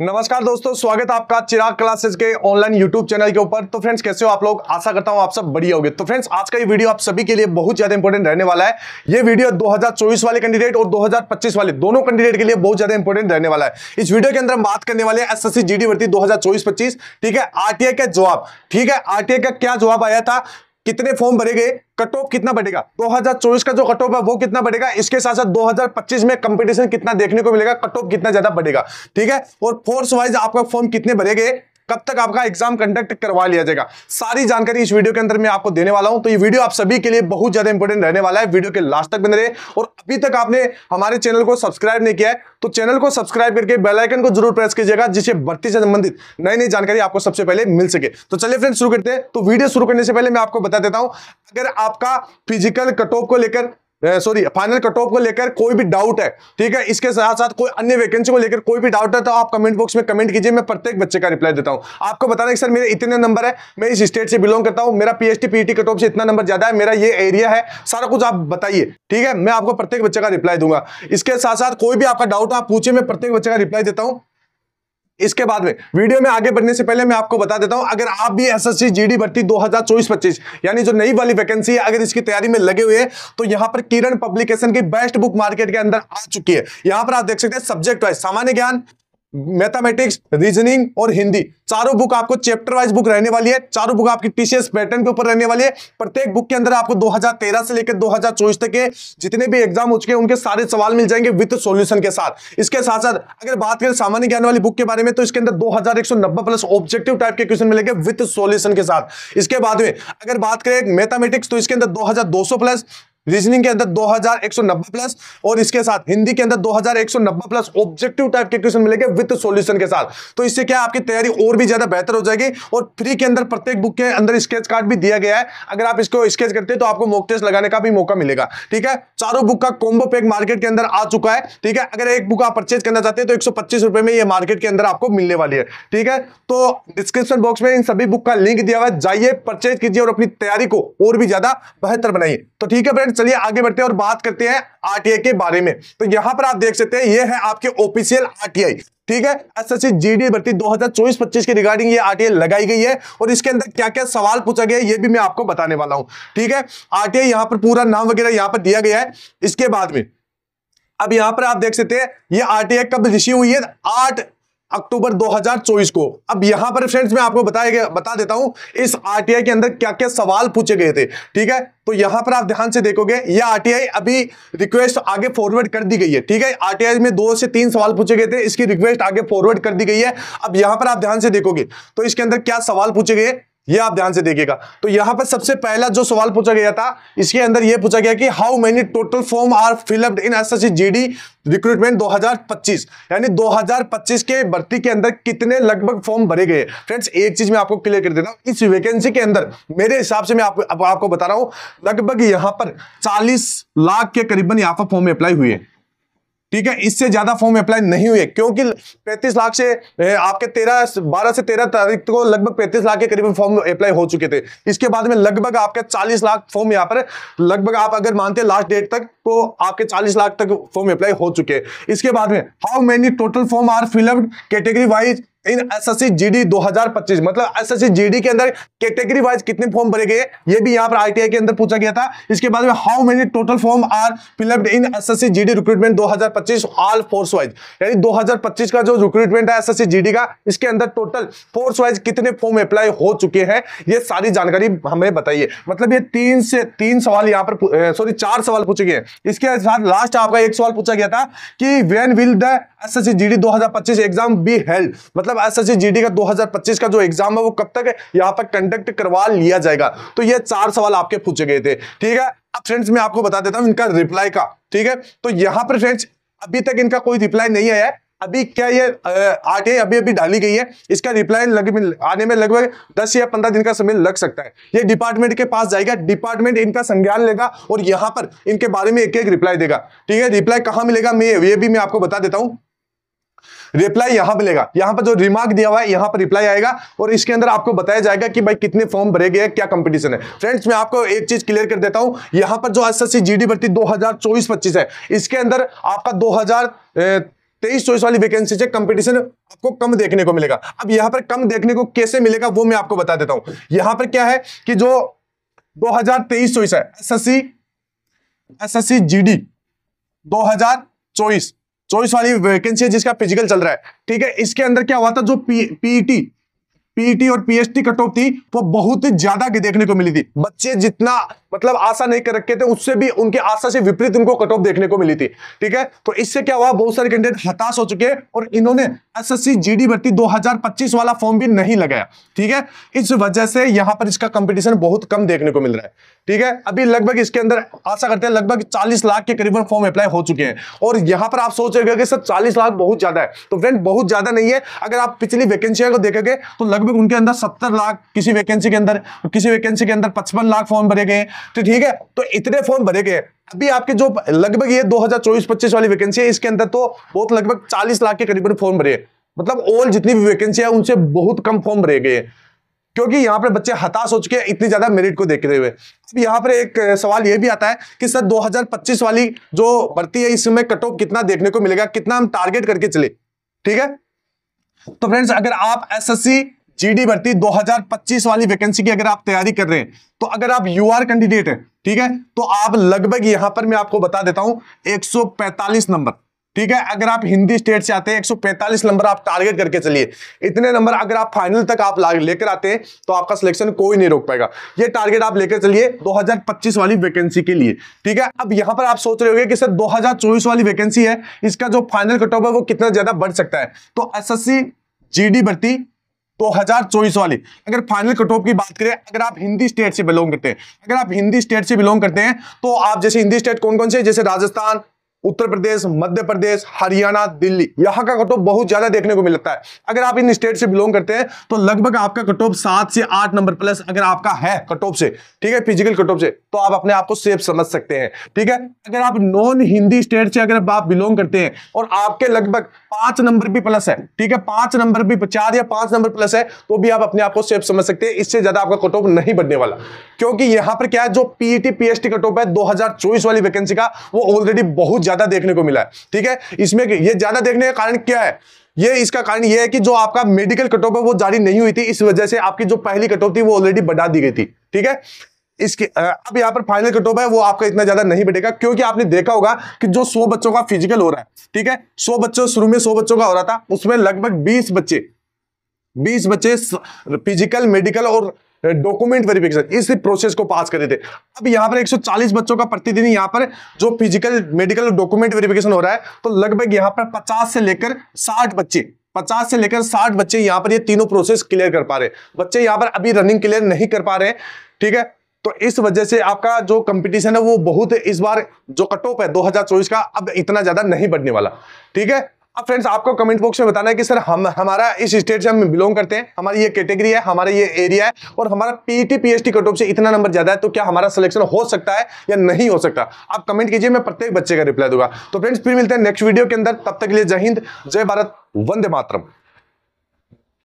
नमस्कार दोस्तों स्वागत है आपका चिराग क्लासेस के ऑनलाइन यूट्यूब चैनल के ऊपर तो फ्रेंड्स कैसे हो आप लोग आशा करता हूं आप सब बढ़िया होंगे तो फ्रेंड्स आज का ये वीडियो आप सभी के लिए बहुत ज्यादा इंपॉर्टेंट रहने वाला है ये वीडियो 2024 वाले कैंडिडेट और 2025 वाले दोनों कैंडिडेट के लिए बहुत ज्यादा इंपॉर्टेंट रहने वाला है इस वीडियो के अंदर हम बात करने वाले S S C G D ठीक है आरटीआई का जवाब ठीक है आरटीआई का क्या जवाब आया था कितने फॉर्म भरे गए कट ऑफ कितना बढ़ेगा 2024 का जो कट ऑफ है वो कितना बढ़ेगा इसके साथ साथ 2025 में कंपटीशन कितना देखने को मिलेगा कट ऑफ कितना ज्यादा बढ़ेगा ठीक है और फोर्स वाइज आपका फॉर्म कितने भरे गए कब तक आपका एग्जाम कंडक्ट करवा लिया जाएगा सारी जानकारी इस वीडियो के अंदर मैं आपको देने वाला हूं तो ये वीडियो आप सभी के लिए बहुत ज्यादा इंपॉर्टेंट रहने वाला है वीडियो के लास्ट तक बने रहे और अभी तक आपने हमारे चैनल को सब्सक्राइब नहीं किया है तो चैनल को सब्सक्राइब करके बेलाइकन को जरूर प्रेस कीजिएगा जिससे भर्ती से संबंधित नई नई जानकारी आपको सबसे पहले मिल सके तो चलिए फ्रेंड शुरू करते हैं तो वीडियो शुरू करने से पहले मैं आपको बता देता हूं अगर आपका फिजिकल कट ऑफ को लेकर सॉरी फाइनल कट ऑफ को लेकर कोई भी डाउट है ठीक है इसके साथ साथ कोई अन्य वैकेंसी को लेकर कोई भी डाउट है तो आप कमेंट बॉक्स में कमेंट कीजिए मैं प्रत्येक बच्चे का रिप्लाई देता हूं आपको बताने कि सर मेरे इतने नंबर है मैं इस स्टेट से बिलोंग करता हूं मेरा पीएचटी पीटी कट ऑफ से इतना नंबर ज्यादा है मेरा ये एरिया है सारा कुछ आप बताइए ठीक है मैं आपको प्रत्येक बच्चे का रिप्लाई दूंगा इसके साथ साथ कोई भी आपका डाउट आप पूछे मैं प्रत्येक बच्चे का रिप्लाई देता हूँ इसके बाद में वीडियो में आगे बढ़ने से पहले मैं आपको बता देता हूं अगर आप भी एसएससी जीडी भर्ती 2024-25 यानी जो नई वाली वैकेंसी है अगर इसकी तैयारी में लगे हुए हैं तो यहां पर किरण पब्लिकेशन की बेस्ट बुक मार्केट के अंदर आ चुकी है यहां पर आप देख सकते हैं सब्जेक्ट वाइज सामान्य ज्ञान मैथमेटिक्स रीजनिंग और हिंदी चारों बुक आपको चैप्टर वाइज बुक रहने वाली है चारों बुक आपकी टीसीएस पैटर्न के ऊपर रहने वाली है प्रत्येक बुक के अंदर आपको 2013 से लेकर 2024 तक के जितने भी एग्जाम हो चुके हैं उनके सारे सवाल मिल जाएंगे विद सॉल्यूशन के साथ इसके साथ साथ अगर बात करें सामान्य ज्ञान वाली बुक के बारे में तो इसके अंदर दो प्लस ऑब्जेक्टिव टाइप के क्वेश्चन मिलेंगे विथ सोल्यूशन के साथ इसके बाद में अगर बात करें मैथामेटिक्स तो इसके अंदर दो प्लस रीजनिंग के अंदर 2190 प्लस और इसके साथ हिंदी के अंदर 2190 प्लस ऑब्जेक्टिव टाइप के क्वेश्चन मिलेंगे विद सॉल्यूशन के साथ तो इससे क्या आपकी तैयारी और भी ज्यादा बेहतर हो जाएगी और फ्री के अंदर प्रत्येक बुक के अंदर स्केच कार्ड भी दिया गया है अगर आप इसको स्केच करते हैं तो आपको मॉक टेस्ट लगाने का भी मौका मिलेगा ठीक है चारों बुक का कॉम्बो पैक मार्केट के अंदर आ चुका है ठीक है अगर एक बुक आप परचेज करना चाहते हैं तो एक में ये मार्केट के अंदर आपको मिलने वाली है ठीक है तो डिस्क्रिप्शन बॉक्स में इन सभी बुक का लिंक दिया हुआ है जाइए परचेज कीजिए और अपनी तैयारी को और भी ज्यादा बेहतर बनाइए तो ठीक है फ्रेंड्स चलिए आगे बढ़ते हैं और बात करते हैं आरटीआई के बारे में तो यहां पर आप देख सकते हैं ये है आपके ऑफिशियल आरटीआई ठीक है एसएससी जीडी भर्ती 2024-25 के रिगार्डिंग ये आरटीआई लगाई गई है और इसके अंदर क्या क्या सवाल पूछा गया है ये भी मैं आपको बताने वाला हूं ठीक है आरटीआई यहां पर पूरा नाम वगैरह यहां पर दिया गया है इसके बाद में अब यहां पर आप देख सकते हैं ये आरटीआई कब रिसीव हुई है आठ अक्टूबर 2024 को अब यहां पर फ्रेंड्स मैं आपको बताया बता देता हूं इस आरटीआई के अंदर क्या क्या सवाल पूछे गए थे ठीक है तो यहां पर आप ध्यान से देखोगे ये आरटीआई अभी रिक्वेस्ट आगे फॉरवर्ड कर दी गई है ठीक है आरटीआई में दो से तीन सवाल पूछे गए थे इसकी रिक्वेस्ट आगे फॉरवर्ड कर दी गई है अब यहां पर आप ध्यान से देखोगे तो इसके अंदर क्या सवाल पूछे गए ये आप ध्यान से देखिएगा तो यहां पर सबसे पहला जो सवाल पूछा गया था इसके अंदर यह पूछा गया कि how many total form are filled up in S GD recruitment 2025 यानी 2025 के भर्ती के अंदर कितने लगभग फॉर्म भरे गए फ्रेंड्स एक चीज मैं आपको क्लियर कर देता हूं इस वैकेंसी के अंदर मेरे हिसाब से मैं आपको आप, आपको बता रहा हूं लगभग यहां पर 40 लाख के करीबन यहां पर फॉर्म अप्लाई हुए हैं ठीक है इससे ज्यादा फॉर्म अप्लाई नहीं हुए क्योंकि 35 लाख से आपके 13 12 से 13 तारीख को लगभग 35 लाख के करीबन फॉर्म अप्लाई हो चुके थे इसके बाद में लगभग आपके 40 लाख फॉर्म यहाँ पर लगभग आप अगर मानते हैं लास्ट डेट तक तो आपके 40 लाख तक फॉर्म अप्लाई हो चुके हैं इसके बाद में how many total form are fill up category wise in SSC GD 2025 मतलब एसएससी जीडी के अंदर कैटेगरी वाइज कितने फॉर्म भरे गए ये भी यहां पर आईटीआई के अंदर पूछा गया था इसके बाद में how many total form are filled up in SSC GD recruitment 2025 all force wise यानी 2025 का जो रिक्रूटमेंट है एसएससी जीडी का इसके अंदर टोटल फोर्स वाइज कितने फॉर्म अप्लाई हो चुके हैं ये सारी जानकारी हमें बताइए मतलब ये तीन से तीन सवाल यहां पर सॉरी चार सवाल पूछे गए इसके साथ लास्ट आपका एक सवाल पूछा गया था कि when will the SSC GD 2025 exam be held मतलब एसएससी जीडी का 2025 का जो एग्जाम है वो कब तक यहाँ पर कंडक्ट करवा लिया जाएगा तो ये चार सवाल आपके पूछे गए थे ठीक है अब फ्रेंड्स मैं आपको बता देता हूँ इनका रिप्लाई का ठीक है तो यहाँ पर फ्रेंड्स अभी तक इनका कोई रिप्लाई नहीं आया अभी क्या ये आठ अभी अभी डाली गई है इसका रिप्लाई लग, आने में लगभग दस या पंद्रह दिन का समय लग सकता है ये डिपार्टमेंट के पास जाएगा डिपार्टमेंट इनका संज्ञान लेगा और यहाँ पर इनके बारे में एक एक रिप्लाई देगा ठीक है रिप्लाई कहाँ मिलेगा मैं ये भी मैं आपको बता देता हूँ रिप्लाई यहां मिलेगा यहां पर जो रिमार्क दिया हुआ है यहां पर रिप्लाई आएगा और इसके अंदर आपको बताया जाएगा कि भाई कितने फॉर्म भरे गए क्या कंपटीशन है फ्रेंड्स मैं आपको एक चीज क्लियर कर देता हूं यहां पर जो एस एस सी भर्ती दो हजार है इसके अंदर आपका दो तेईस चौबीस वाली वैकेंसी से कंपटीशन आपको कम देखने को मिलेगा अब यहां पर कम देखने को कैसे मिलेगा वो मैं आपको बता देता हूं यहां पर क्या है कि जो 2023 चौबीस है एसएससी एसएससी जीडी 2024 चौबीस वाली वैकेंसी है जिसका फिजिकल चल रहा है ठीक है इसके अंदर क्या हुआ था जो पीईटी पीईटी e e और पीएचटी कट ऑफ थी वो बहुत ही ज्यादा देखने को मिली थी बच्चे जितना मतलब आशा नहीं कर रखे थे उससे भी उनके आशा से विपरीत उनको कट ऑफ देखने को मिली थी ठीक है तो इससे क्या हुआ बहुत सारे कैंडिडेट हताश हो चुके हैं और इन्होंने एस एस जीडी भर्ती 2025 वाला फॉर्म भी नहीं लगाया ठीक है इस वजह से यहाँ पर इसका कंपटीशन बहुत कम देखने को मिल रहा है ठीक है अभी लगभग इसके अंदर आशा करते हैं लगभग चालीस लाख के करीबन फॉर्म अप्लाई हो चुके हैं और यहाँ पर आप सोचेगा कि सर चालीस लाख बहुत ज्यादा है तो फ्रेंड बहुत ज्यादा नहीं है अगर आप पिछली वैकेंसियां को देखोगे तो लगभग उनके अंदर सत्तर लाख किसी वैकेंसी के अंदर किसी वैकेंसी के अंदर पचपन लाख फॉर्म भरे गए तो ठीक है तो इतने फॉर्म भरे गए अभी आपके जो लगभग ये 2024-25 वाली वैकेंसी है इसके अंदर तो बहुत लगभग 40 लाख के करीबन फॉर्म भरे मतलब ऑल जितनी भी वैकेंसी है उनसे बहुत कम फॉर्म भरे गए क्योंकि यहाँ पर बच्चे हताश हो चुके हैं इतनी ज्यादा मेरिट को देखते हुए अब यहाँ पर एक सवाल ये भी आता है कि सर 2025 वाली जो भर्ती है इसमें कट ऑफ कितना देखने को मिलेगा कितना हम टारगेट करके चले ठीक है तो फ्रेंड्स अगर आप एसएससी जीडी भर्ती 2025 वाली वैकेंसी की अगर आप तैयारी कर रहे हैं तो अगर आप यूआर कैंडिडेट हैं ठीक है तो आप लगभग यहां पर मैं आपको बता देता हूं 145 नंबर ठीक है अगर आप हिंदी स्टेट से आते हैं 145 नंबर आप टारगेट करके चलिए इतने नंबर अगर आप फाइनल तक आप लेकर आते हैं तो आपका सिलेक्शन कोई नहीं रोक पाएगा ये टारगेट आप लेकर चलिए 2025 वाली वैकेंसी के लिए ठीक है अब यहां पर आप सोच रहे होंगे कि सर 2024 वाली वैकेंसी है इसका जो फाइनल कटॉप है वो कितना ज्यादा बढ़ सकता है तो एस एस भर्ती दो तो हजार चौबीस वाली अगर फाइनल कट ऑफ की बात करें अगर आप हिंदी स्टेट से बिलोंग करते हैं अगर आप हिंदी स्टेट से बिलोंग करते हैं तो आप जैसे हिंदी स्टेट कौन कौन से जैसे राजस्थान उत्तर प्रदेश मध्य प्रदेश हरियाणा दिल्ली यहां का कटोप बहुत ज्यादा देखने को मिलता है अगर आप इन स्टेट से बिलोंग करते हैं तो लगभग आपका कटोप सात से आठ नंबर प्लस अगर आपका है कटोप से ठीक है फिजिकल कटोप से तो आप अपने आप को सेफ समझ सकते हैं ठीक है अगर आप नॉन हिंदी स्टेट से अगर आप बिलोंग करते हैं और आपके लगभग पांच नंबर भी प्लस है ठीक है पांच नंबर भी चार या पांच नंबर प्लस है तो भी आप अपने आप को सेफ समझ सकते हैं इससे ज्यादा आपका कटोप नहीं बढ़ने वाला क्योंकि यहाँ पर क्या है जो पीईटी पीएचटी कट है दो वाली वैकेंसी का वो ऑलरेडी बहुत ज्यादा ज्यादा देखने को मिला है ठीक है इसमें ये ज्यादा देखने का कारण क्या है ये इसका कारण ये है कि जो आपका मेडिकल कट ऑफ है वो जारी नहीं हुई थी इस वजह से आपकी जो पहली कट ऑफ थी वो ऑलरेडी बढ़ा दी गई थी ठीक है इसके अब यहाँ पर फाइनल कट ऑफ है वो आपका इतना ज्यादा नहीं बढ़ेगा क्योंकि आपने देखा होगा कि जो 100 बच्चों का फिजिकल हो रहा है ठीक है 100 बच्चों शुरू में 100 बच्चों का हो रहा था उसमें लगभग 20 बच्चे 20 बच्चे फिजिकल मेडिकल और डॉक्यूमेंट वेरिफिकेशन इस प्रोसेस को पास करे थे अब यहाँ पर 140 बच्चों का प्रतिदिन यहाँ पर जो फिजिकल मेडिकल डॉक्यूमेंट वेरिफिकेशन हो रहा है तो लगभग यहाँ पर 50 से लेकर 60 बच्चे 50 से लेकर 60 बच्चे यहाँ पर ये तीनों प्रोसेस क्लियर कर पा रहे बच्चे यहाँ पर अभी रनिंग क्लियर नहीं कर पा रहे ठीक है तो इस वजह से आपका जो कंपटीशन है वो बहुत इस बार जो कट ऑफ है 2024 का अब इतना ज्यादा नहीं बढ़ने वाला ठीक है अब फ्रेंड्स आपको कमेंट बॉक्स में बताना है कि सर हम हमारा इस स्टेट से हम बिलोंग करते हैं हमारी ये कैटेगरी है हमारा ये एरिया है और हमारा पीटी पीएचटी कट ऑफ से इतना नंबर ज्यादा है तो क्या हमारा सिलेक्शन हो सकता है या नहीं हो सकता आप कमेंट कीजिए मैं प्रत्येक बच्चे का रिप्लाई दूंगा तो फ्रेंड्स फिर मिलते हैं नेक्स्ट वीडियो के अंदर तब तक के लिए जय हिंद जय भारत वंदे मातरम